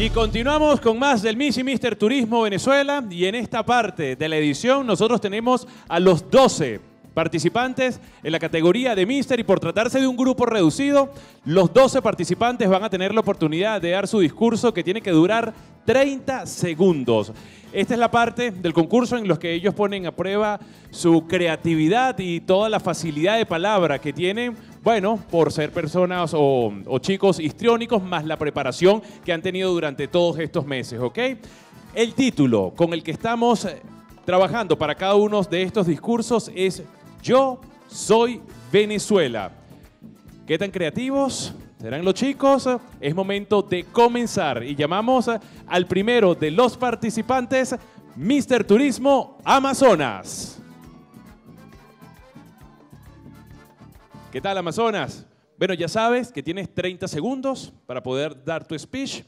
Y continuamos con más del Miss y Mister Turismo Venezuela. Y en esta parte de la edición nosotros tenemos a los 12 participantes en la categoría de Mister y por tratarse de un grupo reducido, los 12 participantes van a tener la oportunidad de dar su discurso que tiene que durar 30 segundos. Esta es la parte del concurso en los que ellos ponen a prueba su creatividad y toda la facilidad de palabra que tienen, bueno, por ser personas o, chicos histriónicos, más la preparación que han tenido durante todos estos meses, ¿ok? El título con el que estamos eh, trabajando para cada uno de estos discursos es yo soy Venezuela. ¿Qué tan creativos? ¿Serán los chicos? Es momento de comenzar y llamamos al primero de los participantes, Mr. Turismo Amazonas. ¿Qué tal, Amazonas? Bueno, ya sabes que tienes 30 segundos para poder dar tu speech.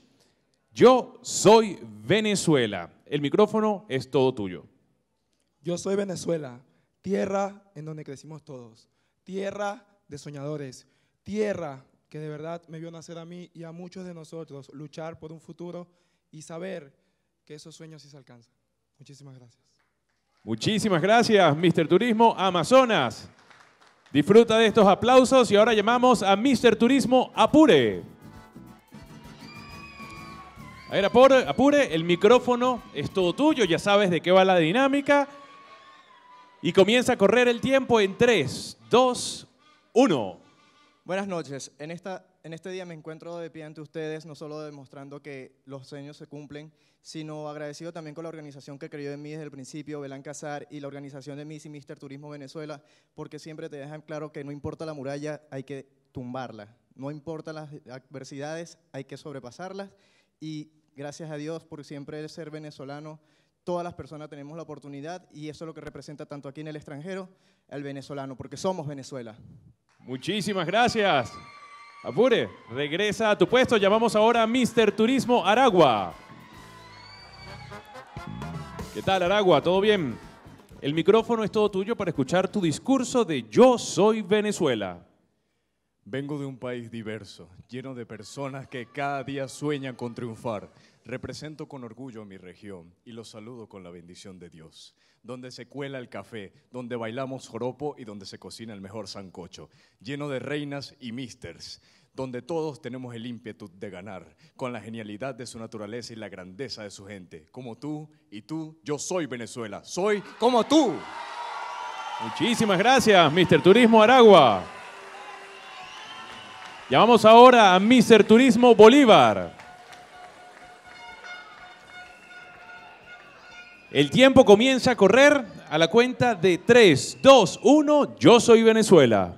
Yo soy Venezuela. El micrófono es todo tuyo. Yo soy Venezuela tierra en donde crecimos todos, tierra de soñadores, tierra que de verdad me vio nacer a mí y a muchos de nosotros luchar por un futuro y saber que esos sueños sí se alcanzan. Muchísimas gracias. Muchísimas gracias, Mr. Turismo Amazonas. Disfruta de estos aplausos y ahora llamamos a Mr. Turismo Apure. A ver, Apure, el micrófono es todo tuyo, ya sabes de qué va la dinámica. Y comienza a correr el tiempo en 3, 2, 1. Buenas noches. En, esta, en este día me encuentro de pie ante ustedes, no solo demostrando que los sueños se cumplen, sino agradecido también con la organización que creyó en mí desde el principio, Belán Casar, y la organización de Miss y Mister Turismo Venezuela, porque siempre te dejan claro que no importa la muralla, hay que tumbarla. No importa las adversidades, hay que sobrepasarlas. Y gracias a Dios por siempre ser venezolano todas las personas tenemos la oportunidad y eso es lo que representa tanto aquí en el extranjero al venezolano, porque somos Venezuela. Muchísimas gracias. Apure, regresa a tu puesto. Llamamos ahora a Mister Turismo Aragua. ¿Qué tal, Aragua? ¿Todo bien? El micrófono es todo tuyo para escuchar tu discurso de Yo soy Venezuela. Vengo de un país diverso, lleno de personas que cada día sueñan con triunfar Represento con orgullo mi región y los saludo con la bendición de Dios, donde se cuela el café, donde bailamos joropo y donde se cocina el mejor sancocho, lleno de reinas y místers, donde todos tenemos el ímpetu de ganar, con la genialidad de su naturaleza y la grandeza de su gente, como tú y tú, yo soy Venezuela, soy como tú. Muchísimas gracias, Mister Turismo Aragua. Llamamos ahora a Mister Turismo Bolívar. El tiempo comienza a correr a la cuenta de 3, 2, 1, yo soy Venezuela.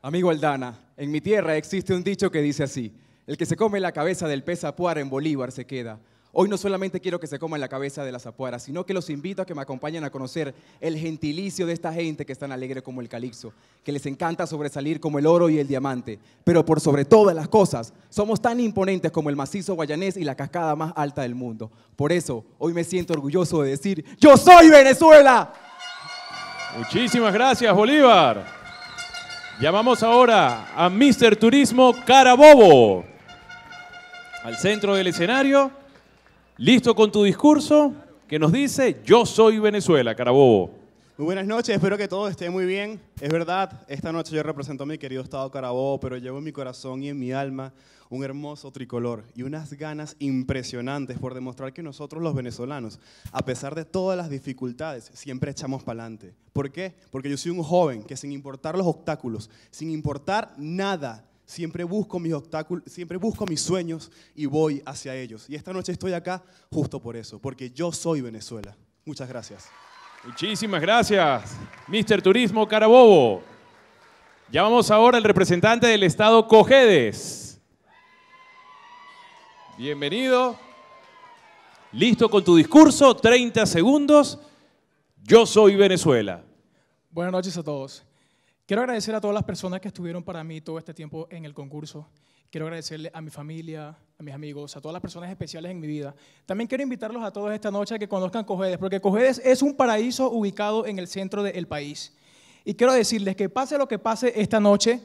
Amigo Aldana, en mi tierra existe un dicho que dice así, el que se come la cabeza del pez en Bolívar se queda. Hoy no solamente quiero que se coman la cabeza de las apuaras, sino que los invito a que me acompañen a conocer el gentilicio de esta gente que es tan alegre como el calipso, que les encanta sobresalir como el oro y el diamante. Pero por sobre todas las cosas, somos tan imponentes como el macizo guayanés y la cascada más alta del mundo. Por eso, hoy me siento orgulloso de decir, ¡Yo soy Venezuela! Muchísimas gracias, Bolívar. Llamamos ahora a Mr. Turismo Carabobo. Al centro del escenario ¿Listo con tu discurso? Que nos dice, yo soy Venezuela, Carabobo. Muy buenas noches, espero que todo esté muy bien. Es verdad, esta noche yo represento a mi querido Estado Carabobo, pero llevo en mi corazón y en mi alma un hermoso tricolor y unas ganas impresionantes por demostrar que nosotros los venezolanos, a pesar de todas las dificultades, siempre echamos para adelante. ¿Por qué? Porque yo soy un joven que sin importar los obstáculos, sin importar nada, Siempre busco mis obstáculos, siempre busco mis sueños y voy hacia ellos. Y esta noche estoy acá justo por eso, porque yo soy Venezuela. Muchas gracias. Muchísimas gracias, Mr. Turismo Carabobo. Llamamos ahora al representante del Estado Cojedes. Bienvenido. Listo con tu discurso, 30 segundos. Yo soy Venezuela. Buenas noches a todos. Quiero agradecer a todas las personas que estuvieron para mí todo este tiempo en el concurso. Quiero agradecerle a mi familia, a mis amigos, a todas las personas especiales en mi vida. También quiero invitarlos a todos esta noche a que conozcan Cojedes, porque Cojedes es un paraíso ubicado en el centro del país. Y quiero decirles que pase lo que pase esta noche,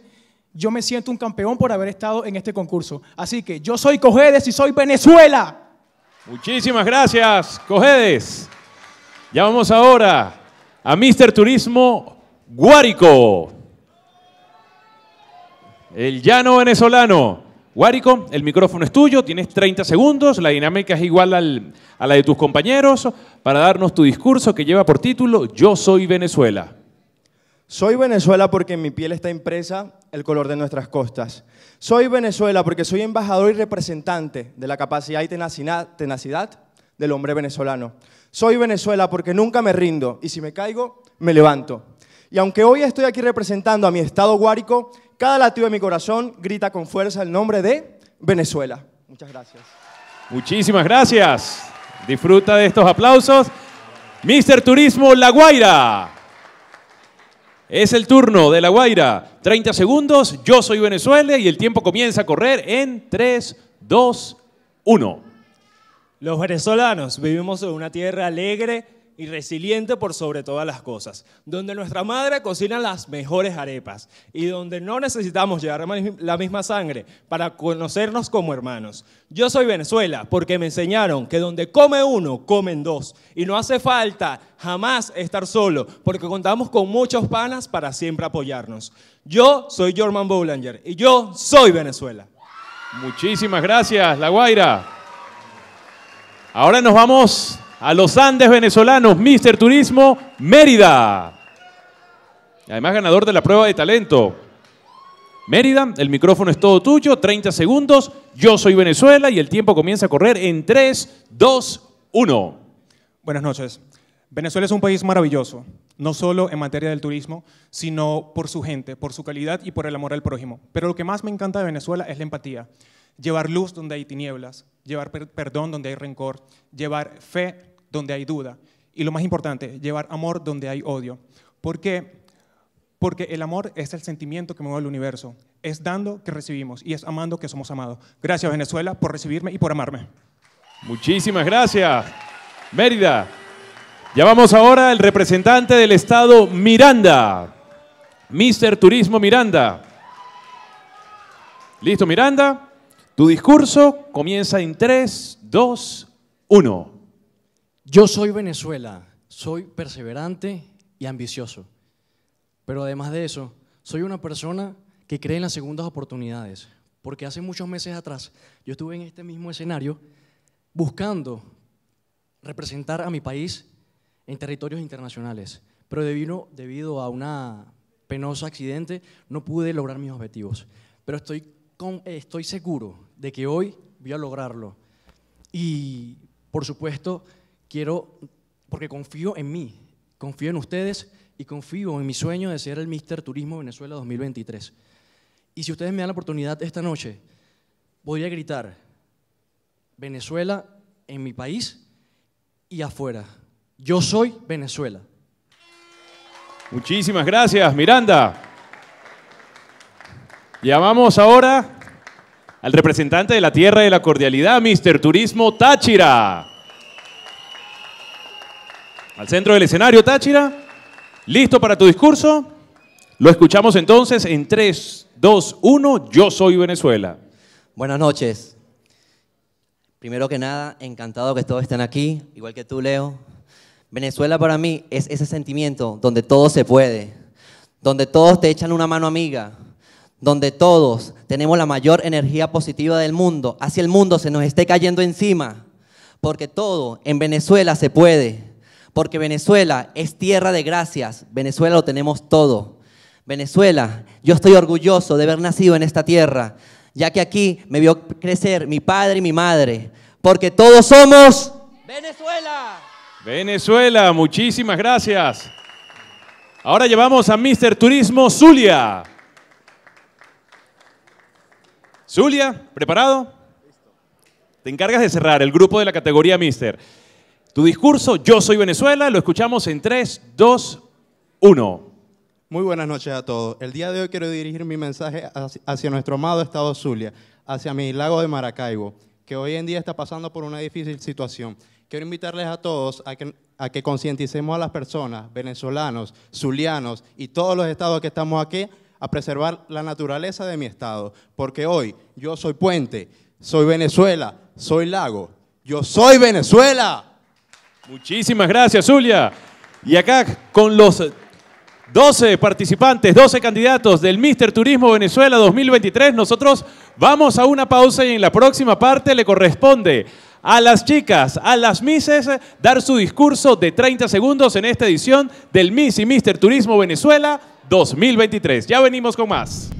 yo me siento un campeón por haber estado en este concurso. Así que yo soy Cojedes y soy Venezuela. Muchísimas gracias, Cojedes. Ya vamos ahora a Mister Turismo Guárico. El llano venezolano. Guárico, el micrófono es tuyo, tienes 30 segundos, la dinámica es igual a la de tus compañeros, para darnos tu discurso que lleva por título Yo soy Venezuela. Soy Venezuela porque en mi piel está impresa el color de nuestras costas. Soy Venezuela porque soy embajador y representante de la capacidad y tenacidad del hombre venezolano. Soy Venezuela porque nunca me rindo y si me caigo, me levanto. Y aunque hoy estoy aquí representando a mi estado Guárico, cada latido de mi corazón grita con fuerza el nombre de Venezuela. Muchas gracias. Muchísimas gracias. Disfruta de estos aplausos. Mister Turismo La Guaira. Es el turno de La Guaira. 30 segundos. Yo soy Venezuela y el tiempo comienza a correr en 3, 2, 1. Los venezolanos vivimos en una tierra alegre y resiliente por sobre todas las cosas, donde nuestra madre cocina las mejores arepas y donde no necesitamos llevar la misma sangre para conocernos como hermanos. Yo soy Venezuela porque me enseñaron que donde come uno, comen dos y no hace falta jamás estar solo porque contamos con muchos panas para siempre apoyarnos. Yo soy Jorman Boulanger y yo soy Venezuela. Muchísimas gracias, La Guaira. Ahora nos vamos a los Andes venezolanos, Mister Turismo, Mérida. Además, ganador de la prueba de talento. Mérida, el micrófono es todo tuyo, 30 segundos. Yo soy Venezuela y el tiempo comienza a correr en 3, 2, 1. Buenas noches. Venezuela es un país maravilloso, no solo en materia del turismo, sino por su gente, por su calidad y por el amor al prójimo. Pero lo que más me encanta de Venezuela es la empatía llevar luz donde hay tinieblas, llevar perdón donde hay rencor, llevar fe donde hay duda y lo más importante, llevar amor donde hay odio. ¿Por qué? Porque el amor es el sentimiento que mueve el universo. Es dando que recibimos y es amando que somos amados. Gracias Venezuela por recibirme y por amarme. Muchísimas gracias. Mérida. Ya ahora al representante del estado Miranda. Mister Turismo Miranda. ¿Listo Miranda? Tu discurso comienza en 3, 2, 1. Yo soy Venezuela, soy perseverante y ambicioso. Pero además de eso, soy una persona que cree en las segundas oportunidades. Porque hace muchos meses atrás yo estuve en este mismo escenario buscando representar a mi país en territorios internacionales. Pero debido, debido a un penoso accidente no pude lograr mis objetivos. Pero estoy estoy seguro de que hoy voy a lograrlo. Y por supuesto, quiero, porque confío en mí, confío en ustedes y confío en mi sueño de ser el Mister Turismo Venezuela 2023. Y si ustedes me dan la oportunidad esta noche, voy a gritar Venezuela en mi país y afuera. Yo soy Venezuela. Muchísimas gracias, Miranda. Llamamos ahora al representante de la Tierra de la Cordialidad, Mr. Turismo Táchira. Al centro del escenario, Táchira. ¿Listo para tu discurso? Lo escuchamos entonces en 3, 2, 1, Yo soy Venezuela. Buenas noches. Primero que nada, encantado que todos estén aquí, igual que tú, Leo. Venezuela para mí es ese sentimiento donde todo se puede, donde todos te echan una mano amiga, donde todos tenemos la mayor energía positiva del mundo, hacia el mundo se nos esté cayendo encima, porque todo en Venezuela se puede, porque Venezuela es tierra de gracias, Venezuela lo tenemos todo. Venezuela, yo estoy orgulloso de haber nacido en esta tierra, ya que aquí me vio crecer mi padre y mi madre, porque todos somos Venezuela. Venezuela, muchísimas gracias. Ahora llevamos a Mr. Turismo Zulia. Zulia, ¿preparado? Te encargas de cerrar el grupo de la categoría Mister. Tu discurso, Yo soy Venezuela, lo escuchamos en 3, 2, 1. Muy buenas noches a todos. El día de hoy quiero dirigir mi mensaje hacia nuestro amado estado Zulia, hacia mi lago de Maracaibo, que hoy en día está pasando por una difícil situación. Quiero invitarles a todos a que, a que concienticemos a las personas, venezolanos, zulianos y todos los estados que estamos aquí, a preservar la naturaleza de mi Estado, porque hoy yo soy puente, soy Venezuela, soy lago, yo soy Venezuela. Muchísimas gracias, Zulia. Y acá con los 12 participantes, 12 candidatos del Mister Turismo Venezuela 2023, nosotros vamos a una pausa y en la próxima parte le corresponde a las chicas, a las Misses, dar su discurso de 30 segundos en esta edición del Miss y Mister Turismo Venezuela 2023. Ya venimos con más.